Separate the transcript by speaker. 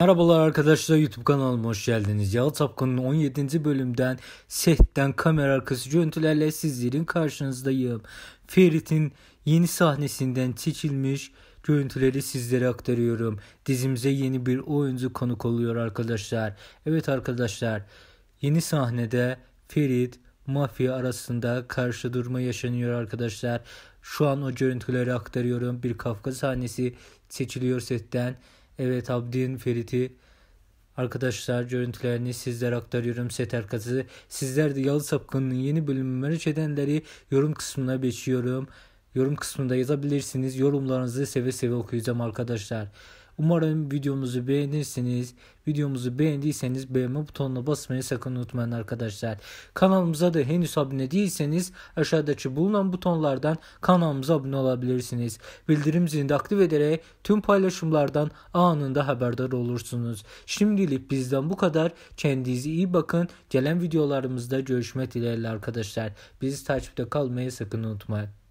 Speaker 1: Merhabalar arkadaşlar YouTube kanalıma hoş geldiniz. Yalı Tapkan'ın 17. bölümden setten kamera arkası görüntülerle sizlerin karşınızdayım. Ferit'in yeni sahnesinden seçilmiş görüntüleri sizlere aktarıyorum. Dizimize yeni bir oyuncu konuk oluyor arkadaşlar. Evet arkadaşlar yeni sahnede Ferit mafya arasında karşı durma yaşanıyor arkadaşlar. Şu an o görüntüleri aktarıyorum. Bir Kafka sahnesi seçiliyor setten. Evet Abdin Ferit'i Arkadaşlar görüntülerini sizlere aktarıyorum set arkası. Sizler de Yalı Sapkın'ın yeni bölümü merak edenleri yorum kısmına geçiyorum. Yorum kısmında yazabilirsiniz. Yorumlarınızı seve seve okuyacağım arkadaşlar. Umarım videomuzu beğenirsiniz. Videomuzu beğendiyseniz beğenme butonuna basmayı sakın unutmayın arkadaşlar. Kanalımıza da henüz abone değilseniz aşağıdaki bulunan butonlardan kanalımıza abone olabilirsiniz. Bildirim zilini aktif ederek tüm paylaşımlardan anında haberdar olursunuz. Şimdilik bizden bu kadar. Kendinize iyi bakın. Gelen videolarımızda görüşmek dileğiyle arkadaşlar. Bizi takipte kalmayı sakın unutmayın.